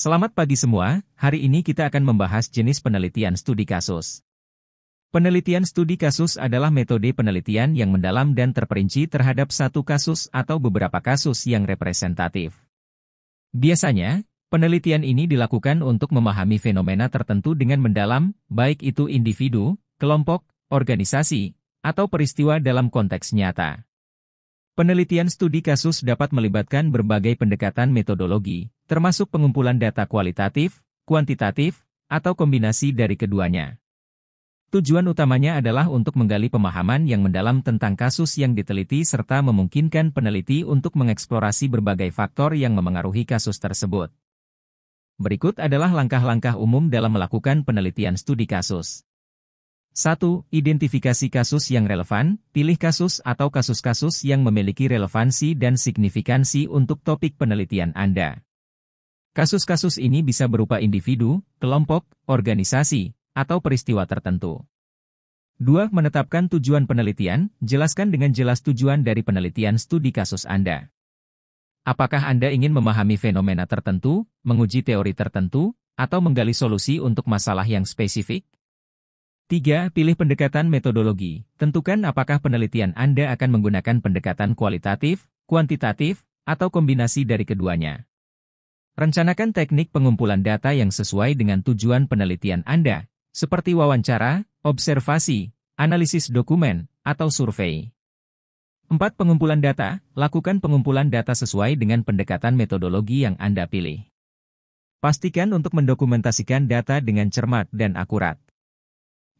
Selamat pagi semua, hari ini kita akan membahas jenis penelitian studi kasus. Penelitian studi kasus adalah metode penelitian yang mendalam dan terperinci terhadap satu kasus atau beberapa kasus yang representatif. Biasanya, penelitian ini dilakukan untuk memahami fenomena tertentu dengan mendalam, baik itu individu, kelompok, organisasi, atau peristiwa dalam konteks nyata. Penelitian studi kasus dapat melibatkan berbagai pendekatan metodologi, termasuk pengumpulan data kualitatif, kuantitatif, atau kombinasi dari keduanya. Tujuan utamanya adalah untuk menggali pemahaman yang mendalam tentang kasus yang diteliti serta memungkinkan peneliti untuk mengeksplorasi berbagai faktor yang memengaruhi kasus tersebut. Berikut adalah langkah-langkah umum dalam melakukan penelitian studi kasus. 1. Identifikasi kasus yang relevan, pilih kasus atau kasus-kasus yang memiliki relevansi dan signifikansi untuk topik penelitian Anda. Kasus-kasus ini bisa berupa individu, kelompok, organisasi, atau peristiwa tertentu. 2. Menetapkan tujuan penelitian, jelaskan dengan jelas tujuan dari penelitian studi kasus Anda. Apakah Anda ingin memahami fenomena tertentu, menguji teori tertentu, atau menggali solusi untuk masalah yang spesifik? 3. Pilih pendekatan metodologi. Tentukan apakah penelitian Anda akan menggunakan pendekatan kualitatif, kuantitatif, atau kombinasi dari keduanya. Rencanakan teknik pengumpulan data yang sesuai dengan tujuan penelitian Anda, seperti wawancara, observasi, analisis dokumen, atau survei. 4. Pengumpulan data. Lakukan pengumpulan data sesuai dengan pendekatan metodologi yang Anda pilih. Pastikan untuk mendokumentasikan data dengan cermat dan akurat.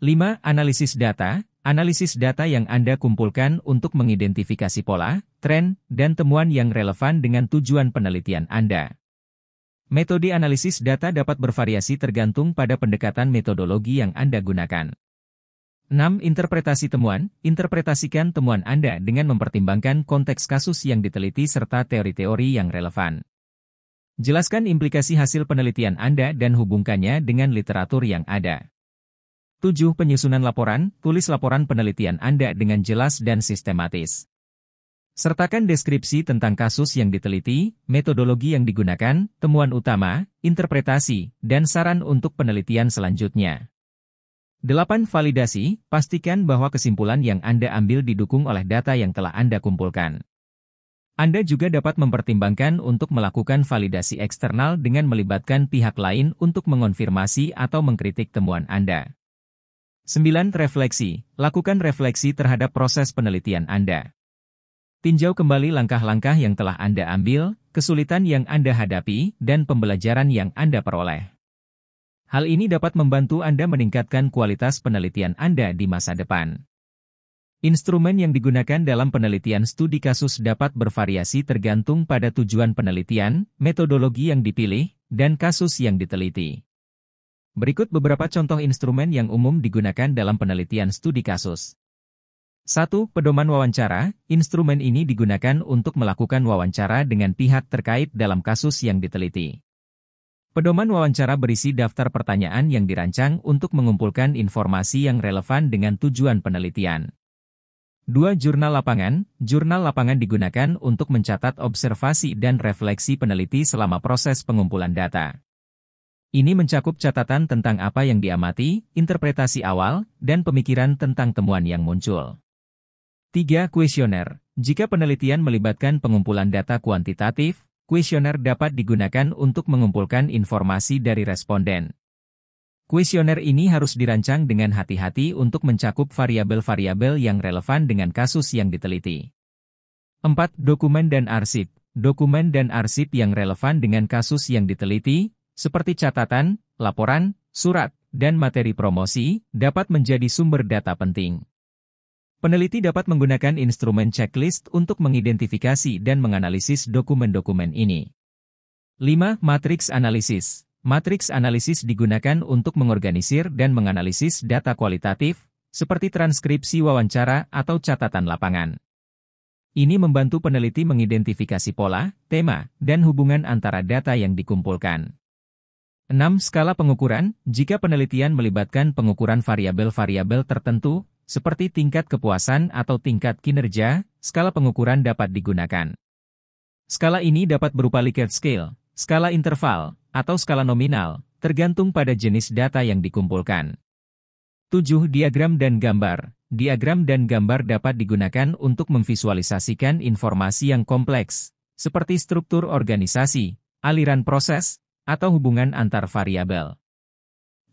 5. Analisis data Analisis data yang Anda kumpulkan untuk mengidentifikasi pola, tren, dan temuan yang relevan dengan tujuan penelitian Anda. Metode analisis data dapat bervariasi tergantung pada pendekatan metodologi yang Anda gunakan. 6. Interpretasi temuan Interpretasikan temuan Anda dengan mempertimbangkan konteks kasus yang diteliti serta teori-teori yang relevan. Jelaskan implikasi hasil penelitian Anda dan hubungkannya dengan literatur yang ada. 7. Penyusunan laporan, tulis laporan penelitian Anda dengan jelas dan sistematis. Sertakan deskripsi tentang kasus yang diteliti, metodologi yang digunakan, temuan utama, interpretasi, dan saran untuk penelitian selanjutnya. 8. Validasi, pastikan bahwa kesimpulan yang Anda ambil didukung oleh data yang telah Anda kumpulkan. Anda juga dapat mempertimbangkan untuk melakukan validasi eksternal dengan melibatkan pihak lain untuk mengonfirmasi atau mengkritik temuan Anda. 9. Refleksi. Lakukan refleksi terhadap proses penelitian Anda. Tinjau kembali langkah-langkah yang telah Anda ambil, kesulitan yang Anda hadapi, dan pembelajaran yang Anda peroleh. Hal ini dapat membantu Anda meningkatkan kualitas penelitian Anda di masa depan. Instrumen yang digunakan dalam penelitian studi kasus dapat bervariasi tergantung pada tujuan penelitian, metodologi yang dipilih, dan kasus yang diteliti. Berikut beberapa contoh instrumen yang umum digunakan dalam penelitian studi kasus. 1. Pedoman wawancara. Instrumen ini digunakan untuk melakukan wawancara dengan pihak terkait dalam kasus yang diteliti. Pedoman wawancara berisi daftar pertanyaan yang dirancang untuk mengumpulkan informasi yang relevan dengan tujuan penelitian. 2. Jurnal lapangan. Jurnal lapangan digunakan untuk mencatat observasi dan refleksi peneliti selama proses pengumpulan data. Ini mencakup catatan tentang apa yang diamati, interpretasi awal, dan pemikiran tentang temuan yang muncul. 3. Kuesioner Jika penelitian melibatkan pengumpulan data kuantitatif, kuesioner dapat digunakan untuk mengumpulkan informasi dari responden. Kuesioner ini harus dirancang dengan hati-hati untuk mencakup variabel-variabel yang relevan dengan kasus yang diteliti. 4. Dokumen dan arsip. Dokumen dan arsip yang relevan dengan kasus yang diteliti seperti catatan, laporan, surat, dan materi promosi, dapat menjadi sumber data penting. Peneliti dapat menggunakan instrumen checklist untuk mengidentifikasi dan menganalisis dokumen-dokumen ini. 5. Matrix Analisis Matriks analisis digunakan untuk mengorganisir dan menganalisis data kualitatif, seperti transkripsi wawancara atau catatan lapangan. Ini membantu peneliti mengidentifikasi pola, tema, dan hubungan antara data yang dikumpulkan. 6. Skala pengukuran, jika penelitian melibatkan pengukuran variabel-variabel tertentu, seperti tingkat kepuasan atau tingkat kinerja, skala pengukuran dapat digunakan. Skala ini dapat berupa Likert scale, skala interval, atau skala nominal, tergantung pada jenis data yang dikumpulkan. 7. Diagram dan gambar. Diagram dan gambar dapat digunakan untuk memvisualisasikan informasi yang kompleks, seperti struktur organisasi, aliran proses, atau hubungan antar variabel.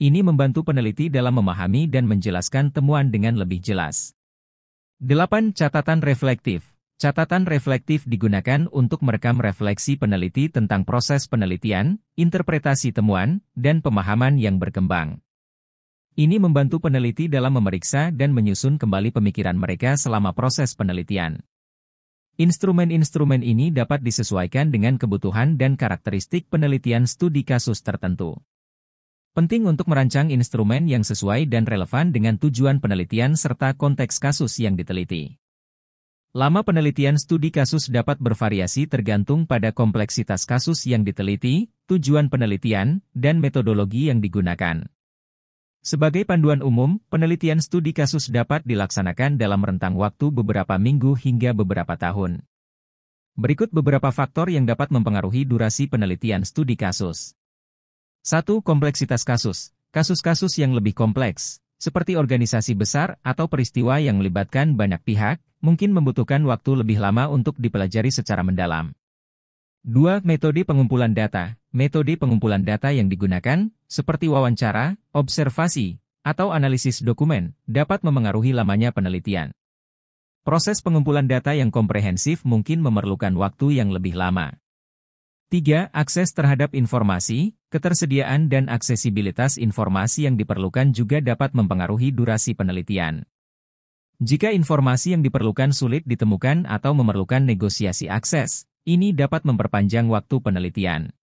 Ini membantu peneliti dalam memahami dan menjelaskan temuan dengan lebih jelas. 8. Catatan reflektif Catatan reflektif digunakan untuk merekam refleksi peneliti tentang proses penelitian, interpretasi temuan, dan pemahaman yang berkembang. Ini membantu peneliti dalam memeriksa dan menyusun kembali pemikiran mereka selama proses penelitian. Instrumen-instrumen ini dapat disesuaikan dengan kebutuhan dan karakteristik penelitian studi kasus tertentu. Penting untuk merancang instrumen yang sesuai dan relevan dengan tujuan penelitian serta konteks kasus yang diteliti. Lama penelitian studi kasus dapat bervariasi tergantung pada kompleksitas kasus yang diteliti, tujuan penelitian, dan metodologi yang digunakan. Sebagai panduan umum, penelitian studi kasus dapat dilaksanakan dalam rentang waktu beberapa minggu hingga beberapa tahun. Berikut beberapa faktor yang dapat mempengaruhi durasi penelitian studi kasus. 1. Kompleksitas kasus. Kasus-kasus yang lebih kompleks, seperti organisasi besar atau peristiwa yang melibatkan banyak pihak, mungkin membutuhkan waktu lebih lama untuk dipelajari secara mendalam. 2. Metode pengumpulan data metode pengumpulan data yang digunakan, seperti wawancara, observasi, atau analisis dokumen, dapat memengaruhi lamanya penelitian. Proses pengumpulan data yang komprehensif mungkin memerlukan waktu yang lebih lama. 3. Akses terhadap informasi, ketersediaan dan aksesibilitas informasi yang diperlukan juga dapat mempengaruhi durasi penelitian. Jika informasi yang diperlukan sulit ditemukan atau memerlukan negosiasi akses, ini dapat memperpanjang waktu penelitian.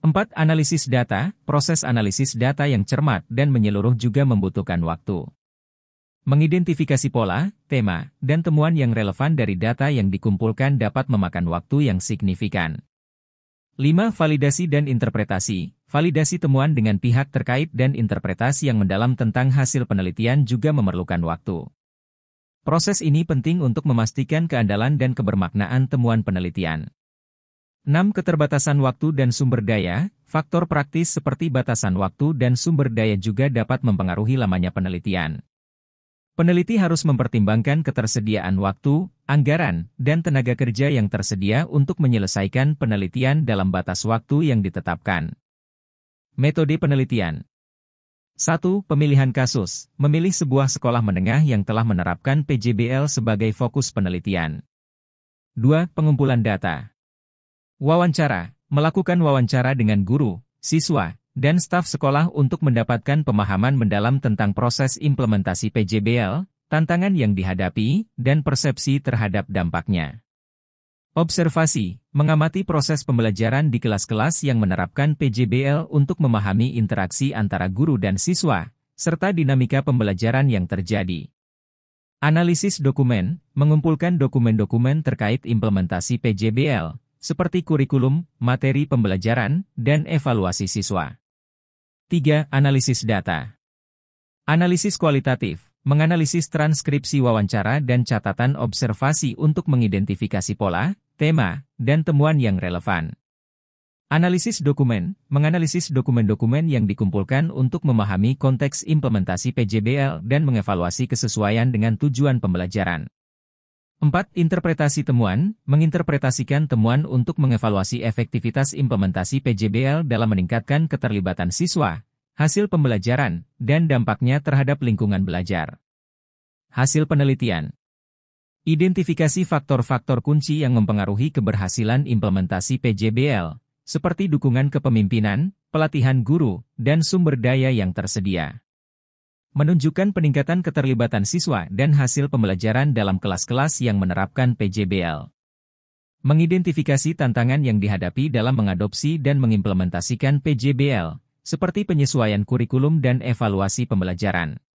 4. Analisis data. Proses analisis data yang cermat dan menyeluruh juga membutuhkan waktu. Mengidentifikasi pola, tema, dan temuan yang relevan dari data yang dikumpulkan dapat memakan waktu yang signifikan. 5. Validasi dan interpretasi. Validasi temuan dengan pihak terkait dan interpretasi yang mendalam tentang hasil penelitian juga memerlukan waktu. Proses ini penting untuk memastikan keandalan dan kebermaknaan temuan penelitian. 6. Keterbatasan waktu dan sumber daya Faktor praktis seperti batasan waktu dan sumber daya juga dapat mempengaruhi lamanya penelitian. Peneliti harus mempertimbangkan ketersediaan waktu, anggaran, dan tenaga kerja yang tersedia untuk menyelesaikan penelitian dalam batas waktu yang ditetapkan. Metode penelitian 1. Pemilihan kasus Memilih sebuah sekolah menengah yang telah menerapkan PJBL sebagai fokus penelitian. 2. Pengumpulan data Wawancara, melakukan wawancara dengan guru, siswa, dan staf sekolah untuk mendapatkan pemahaman mendalam tentang proses implementasi PJBL, tantangan yang dihadapi, dan persepsi terhadap dampaknya. Observasi, mengamati proses pembelajaran di kelas-kelas yang menerapkan PJBL untuk memahami interaksi antara guru dan siswa, serta dinamika pembelajaran yang terjadi. Analisis dokumen, mengumpulkan dokumen-dokumen terkait implementasi PJBL, seperti kurikulum, materi pembelajaran, dan evaluasi siswa. 3. Analisis data Analisis kualitatif menganalisis transkripsi wawancara dan catatan observasi untuk mengidentifikasi pola, tema, dan temuan yang relevan. Analisis dokumen, menganalisis dokumen-dokumen yang dikumpulkan untuk memahami konteks implementasi PJBL dan mengevaluasi kesesuaian dengan tujuan pembelajaran. 4. Interpretasi temuan, menginterpretasikan temuan untuk mengevaluasi efektivitas implementasi PJBL dalam meningkatkan keterlibatan siswa, hasil pembelajaran, dan dampaknya terhadap lingkungan belajar. Hasil penelitian Identifikasi faktor-faktor kunci yang mempengaruhi keberhasilan implementasi PJBL, seperti dukungan kepemimpinan, pelatihan guru, dan sumber daya yang tersedia menunjukkan peningkatan keterlibatan siswa dan hasil pembelajaran dalam kelas-kelas yang menerapkan PJBL. Mengidentifikasi tantangan yang dihadapi dalam mengadopsi dan mengimplementasikan PJBL, seperti penyesuaian kurikulum dan evaluasi pembelajaran.